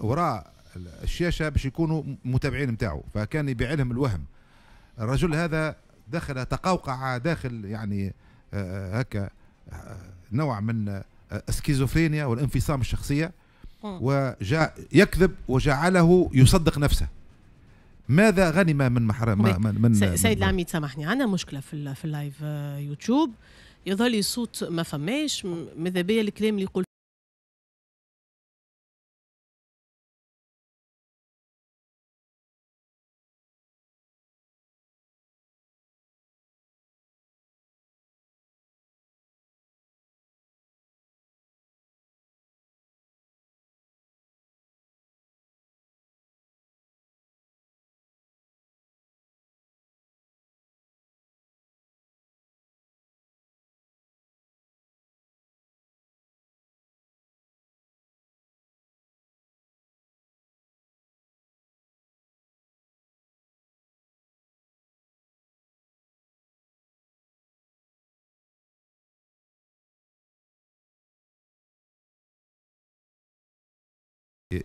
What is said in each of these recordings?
وراء الشاشه باش يكونوا متابعين نتاعو فكان يبيع لهم الوهم الرجل هذا دخل تقوقع داخل يعني آه، آه، هكا آه، نوع من السكيزوفرينيا والانفصام الشخصيه وجاء يكذب وجعله يصدق نفسه ماذا غنم من محرم طيب، من, من سيد العميد سامحني عندنا مشكله في اللايف يوتيوب يظهر لي صوت ما فماش ماذا بيا الكلام اللي يقول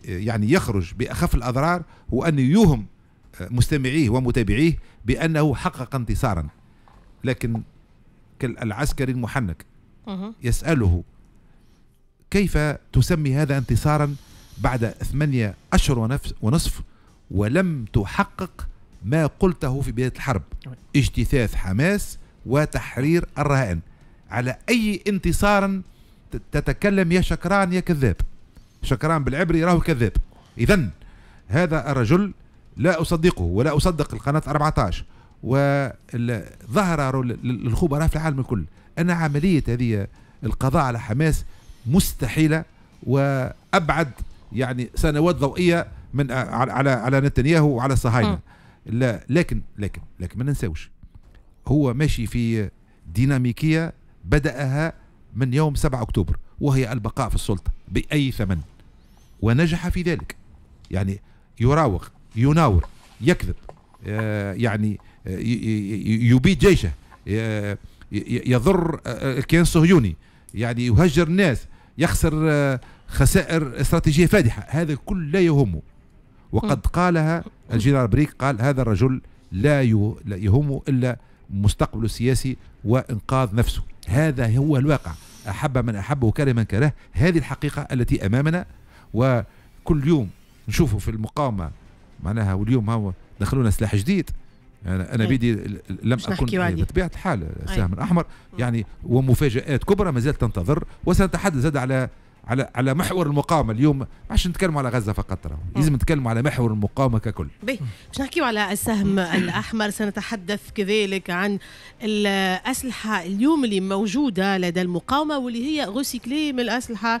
يعني يخرج بأخف الأضرار هو أن يوهم مستمعيه ومتابعيه بأنه حقق انتصارا لكن كالعسكري المحنك يسأله كيف تسمي هذا انتصارا بعد ثمانية أشهر ونصف ولم تحقق ما قلته في بداية الحرب اجتثاث حماس وتحرير الرهائن على أي انتصار تتكلم يا شكران يا كذاب شكران بالعبري راهو كذاب اذا هذا الرجل لا اصدقه ولا اصدق القناه 14 وظهر للخبراء في العالم الكل ان عمليه هذه القضاء على حماس مستحيله وابعد يعني سنوات ضوئيه من على على نتنياهو وعلى الصهاينه لا لكن لكن لكن ما ننساوش هو ماشي في ديناميكيه بداها من يوم 7 اكتوبر وهي البقاء في السلطه باي ثمن ونجح في ذلك يعني يراوغ يناور يكذب آه، يعني آه، يبيد جيشه آه، يضر الكيان الصهيوني يعني يهجر الناس يخسر خسائر استراتيجيه فادحه هذا كل لا يهمه وقد قالها الجنرال بريك قال هذا الرجل لا يهمه الا مستقبله السياسي وانقاذ نفسه هذا هو الواقع احب من احب وكره من كره هذه الحقيقه التي امامنا وكل يوم نشوفوا في المقاومه معناها واليوم هو دخلونا سلاح جديد انا انا إيه. بيدي لم اكن إيه، بطبيعه الحال سهم إيه. الاحمر يعني ومفاجات كبرى ما زالت تنتظر وسنتحدث زاد على على على محور المقاومه اليوم عشان نتكلموا على غزه فقط ترى لازم نتكلموا على محور المقاومه ككل باش نحكيو على السهم الاحمر سنتحدث كذلك عن الاسلحه اليوم اللي موجوده لدى المقاومه واللي هي غوسيكلي من الاسلحه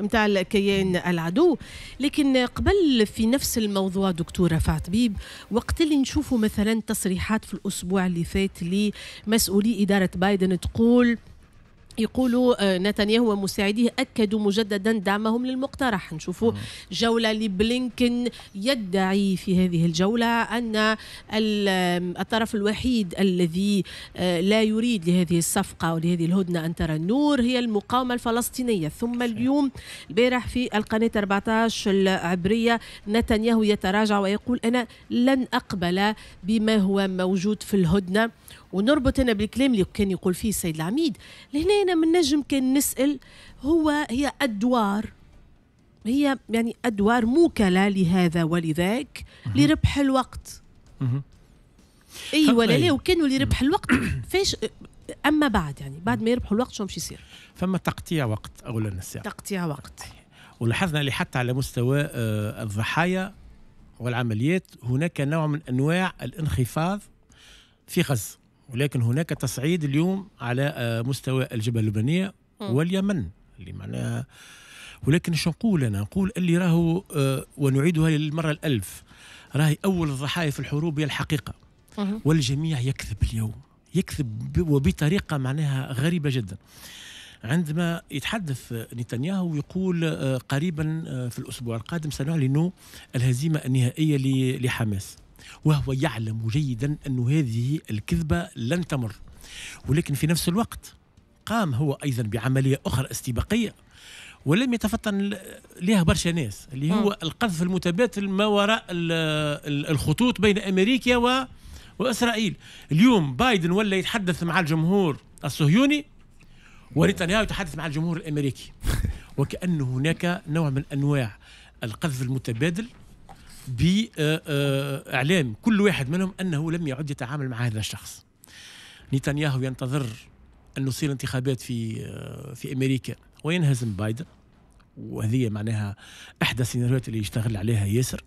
متاع الكيان العدو لكن قبل في نفس الموضوع دكتوره فاطبيب وقت اللي نشوفوا مثلا تصريحات في الاسبوع اللي فات لمسؤولي اداره بايدن تقول يقولوا آه، نتنياهو ومساعديه اكدوا مجددا دعمهم للمقترح نشوفوا جوله لبلينكن يدعي في هذه الجوله ان الطرف الوحيد الذي آه، لا يريد لهذه الصفقه ولهذه الهدنه ان ترى النور هي المقاومه الفلسطينيه ثم اليوم البارح في القناه 14 العبريه نتنياهو يتراجع ويقول انا لن اقبل بما هو موجود في الهدنه ونربط انا بالكلام اللي كان يقول فيه السيد العميد لهنا انا من نجم كان نسال هو هي ادوار هي يعني ادوار موكله لهذا ولذاك لربح الوقت اي ولا لا وكانوا لربح الوقت فاش اما بعد يعني بعد ما يربحوا الوقت شو باش يصير فما تقطيع وقت اولا الساعه تقطيع وقت ولاحظنا اللي حتى على مستوى آه، الضحايا والعمليات هناك نوع من انواع الانخفاض في غزه ولكن هناك تصعيد اليوم على آه، مستوى الجبهه اللبنانيه واليمن اللي معناها ولكن شو نقول انا نقول اللي راهو آه، ونعيدها للمره الالف راهي اول الضحايا في الحروب هي الحقيقه والجميع يكذب اليوم يكذب وبطريقه معناها غريبه جدا عندما يتحدث نتنياهو ويقول آه، قريبا في الاسبوع القادم سنعلن الهزيمه النهائيه لحماس وهو يعلم جيدا أن هذه الكذبة لن تمر ولكن في نفس الوقت قام هو أيضا بعملية أخرى استباقية ولم يتفطن لها برشا ناس اللي هو القذف المتبادل ما وراء الخطوط بين أمريكا و وإسرائيل اليوم بايدن ولا يتحدث مع الجمهور الصهيوني ونتنياهو يتحدث مع الجمهور الامريكي وكأن هناك نوع من انواع القذف المتبادل باعلام كل واحد منهم انه لم يعد يتعامل مع هذا الشخص نتنياهو ينتظر ان تصير انتخابات في آه، في امريكا وينهزم بايدن وهذه معناها احدى السيناريوهات اللي يشتغل عليها ياسر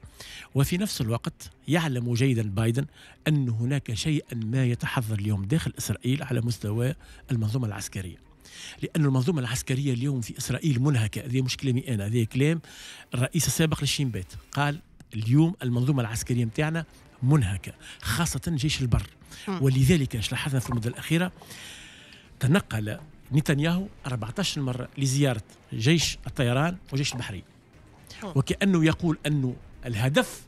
وفي نفس الوقت يعلم جيدا بايدن ان هناك شيئا ما يتحضر اليوم داخل اسرائيل على مستوى المنظومه العسكريه لأن المنظومة العسكرية اليوم في إسرائيل منهكة هذه مشكلة مئانة هذه كلام الرئيس السابق للشيمبات قال اليوم المنظومه العسكريه متاعنا منهكه خاصه جيش البر ولذلك اش لاحظنا في المده الاخيره تنقل نتنياهو 14 مره لزياره جيش الطيران وجيش البحري وكانه يقول انه الهدف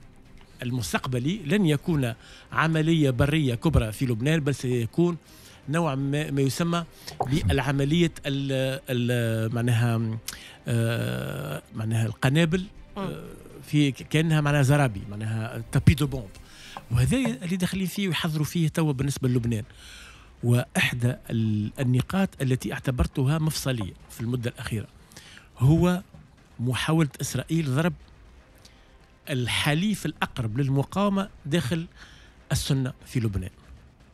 المستقبلي لن يكون عمليه بريه كبرى في لبنان بل سيكون نوع ما, ما يسمى بالعمليه ال ال معناها آه، معناها القنابل في كانها معناها زرابي معناها تابي دو بومب وهذا اللي داخلين فيه ويحضروا فيه توا بالنسبه للبنان واحدى النقاط التي اعتبرتها مفصليه في المده الاخيره هو محاوله اسرائيل ضرب الحليف الاقرب للمقاومه داخل السنه في لبنان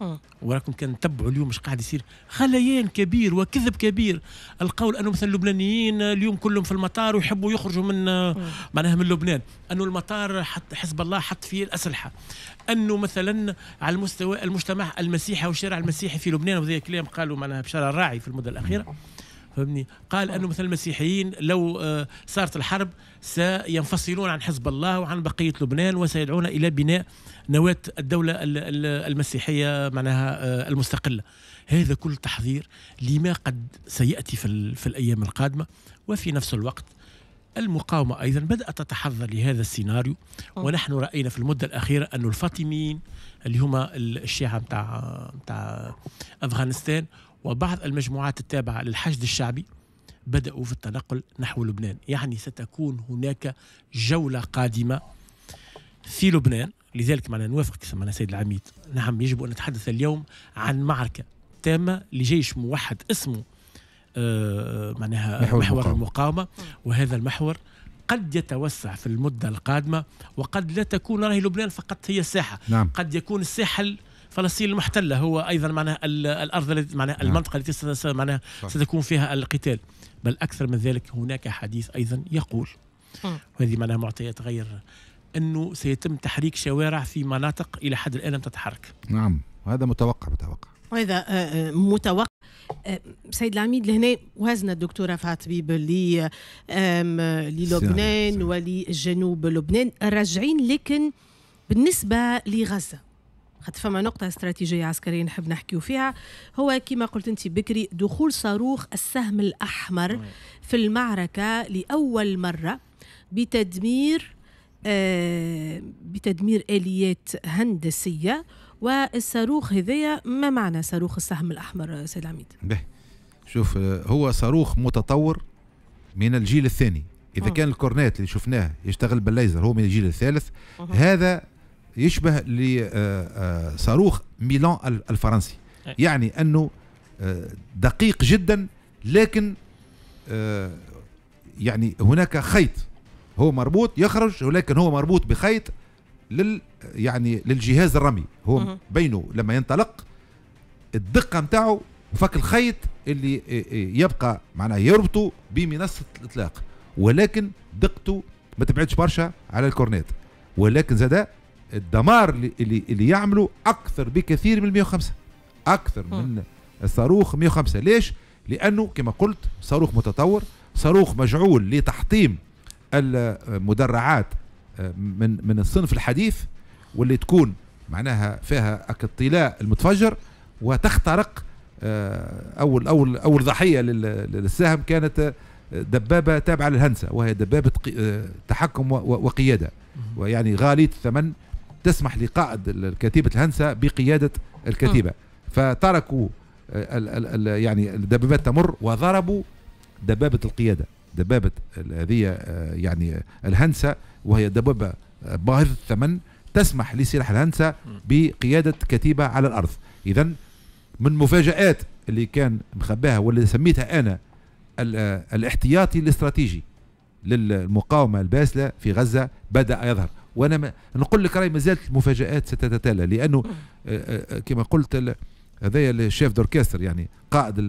آه. وراكم كان تبعوا اليوم مش قاعد يصير خليان كبير وكذب كبير القول انه مثلا اللبنانيين اليوم كلهم في المطار ويحبوا يخرجوا من آه، معناها من لبنان انه المطار حط حزب الله حط فيه الاسلحه انه مثلا على المستوى المجتمع المسيحي والشارع المسيحي في لبنان وذي كلام قالوا معناها بشارة الراعي في المده الاخيره فهمني قال أنه مثل المسيحيين لو آه، صارت الحرب سينفصلون عن حزب الله وعن بقية لبنان وسيدعون إلى بناء نواة الدولة المسيحية معناها آه، المستقلة هذا كل تحذير لما قد سيأتي في, في الأيام القادمة وفي نفس الوقت المقاومة أيضا بدأت تتحضر لهذا السيناريو ونحن رأينا في المدة الأخيرة أن الفاطميين اللي هما الشيعة نتاع نتاع أفغانستان وبعض المجموعات التابعة للحشد الشعبي بدأوا في التنقل نحو لبنان يعني ستكون هناك جولة قادمة في لبنان لذلك معنا نوافق معنا سيد العميد نعم يجب أن نتحدث اليوم عن معركة تامة لجيش موحد اسمه آه معناها محور, محور المقاومة نعم. وهذا المحور قد يتوسع في المدة القادمة وقد لا تكون راهي لبنان فقط هي الساحة نعم. قد يكون الساحل فلسطين المحتله هو ايضا معناها الارض التي معناها نعم. المنطقه التي معناها ستكون فيها القتال بل اكثر من ذلك هناك حديث ايضا يقول وهذه معناها معطيات غير انه سيتم تحريك شوارع في مناطق الى حد الان لم تتحرك نعم وهذا متوقع متوقع وهذا آه، آه، متوقع آه، سيد العميد لهنا وهزنا الدكتورة رفعت طبيب للبنان ولجنوب لبنان راجعين لكن بالنسبة لغزة خاطر فما نقطة استراتيجية عسكرية نحب نحكيو فيها هو كما قلت أنت بكري دخول صاروخ السهم الأحمر في المعركة لأول مرة بتدمير آه بتدمير آليات هندسية والصاروخ هذايا ما معنى صاروخ السهم الأحمر سيد عميد؟ به شوف آه، هو صاروخ متطور من الجيل الثاني إذا أوه. كان الكورنات اللي شفناه يشتغل بالليزر هو من الجيل الثالث أوه. هذا يشبه لصاروخ آه، آه، ميلان الفرنسي إيه. يعني أنه آه، دقيق جدا لكن يعني هناك خيط هو مربوط يخرج ولكن هو مربوط بخيط لل يعني للجهاز الرمي هو بينه لما ينطلق الدقه نتاعو وفك الخيط اللي يبقى معناه يربطه بمنصه الاطلاق ولكن دقته ما تبعدش برشا على الكورنيت ولكن زاد الدمار اللي اللي يعمله اكثر بكثير من 105 اكثر من الصاروخ 105 ليش لانه كما قلت صاروخ متطور صاروخ مجعول لتحطيم المدرعات آه، من من الصنف الحديث واللي تكون معناها فيها الطلاء المتفجر وتخترق آه، اول اول اول ضحيه للسهم كانت آه، دبابه تابعه للهندسه وهي دبابه تحكم وقياده ويعني غاليه الثمن تسمح لقائد كتيبة الهندسة بقيادة الكتيبة آه. فتركوا الـ الـ يعني الدبابات تمر وضربوا دبابة القيادة دبابة هذه آه، يعني الهندسة وهي دبابة آه، باهظة الثمن تسمح لسلاح الهندسة بقيادة كتيبة على الأرض إذا من مفاجآت اللي كان مخباها واللي سميتها أنا الاحتياطي الاستراتيجي للمقاومة الباسلة في غزة بدأ يظهر وانا ما نقول لك راي مازالت المفاجات ستتتالى لانه آه، آه، كما قلت هذايا الشيف دوركستر يعني قائد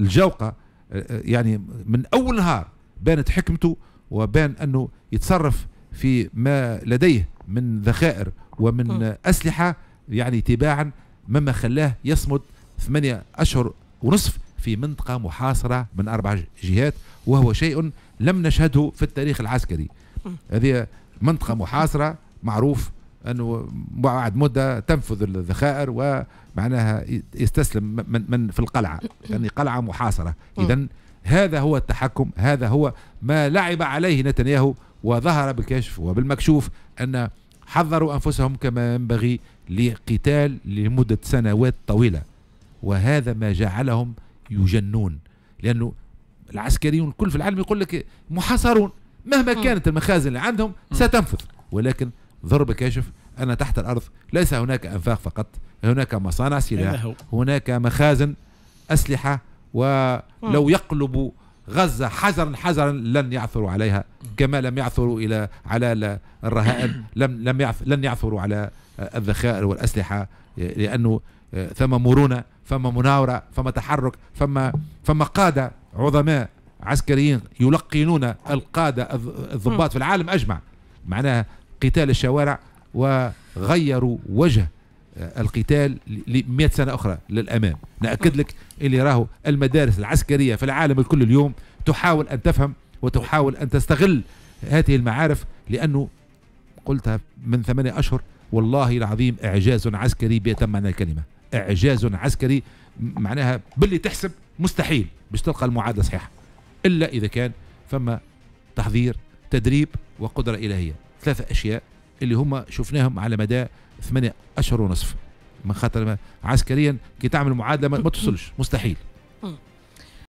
الجوقه آه، يعني من اول نهار بانت حكمته وبان انه يتصرف في ما لديه من ذخائر ومن اسلحه يعني تباعا مما خلاه يصمد ثمانية أشهر ونصف في منطقة محاصرة من أربع جهات وهو شيء لم نشهده في التاريخ العسكري هذه منطقة محاصرة معروف انه بعد مده تنفذ الذخائر ومعناها يستسلم من, من في القلعه يعني قلعه محاصره اذا هذا هو التحكم هذا هو ما لعب عليه نتنياهو وظهر بالكشف وبالمكشوف ان حذروا انفسهم كما ينبغي لقتال لمده سنوات طويله وهذا ما جعلهم يجنون لانه العسكريون الكل في العالم يقول لك محاصرون مهما كانت المخازن اللي عندهم ستنفذ ولكن ضرب كاشف أن تحت الأرض ليس هناك أنفاق فقط هناك مصانع سلاح هناك مخازن أسلحة ولو يقلب غزة حجرا حجرا لن يعثروا عليها كما لم يعثروا إلى على الرهائن لم لم لن يعثروا على آه، الذخائر والأسلحة لأنه آه، ثم مرونة فما مناورة فما تحرك فما فما قادة عظماء عسكريين يلقنون القادة الضباط في العالم أجمع معناها قتال الشوارع وغيروا وجه آه، القتال لمئة سنة أخرى للأمام نأكد لك اللي راهو المدارس العسكرية في العالم الكل اليوم تحاول أن تفهم وتحاول أن تستغل هذه المعارف لأنه قلتها من ثمانية أشهر والله العظيم إعجاز عسكري بأتم معنى الكلمة إعجاز عسكري معناها باللي تحسب مستحيل باش تلقى المعادلة صحيحة إلا إذا كان فما تحضير تدريب وقدرة إلهية ثلاثة أشياء اللي هم شفناهم على مدى ثمانية أشهر ونصف من خاطر عسكريا كي تعمل معادلة ما توصلش مستحيل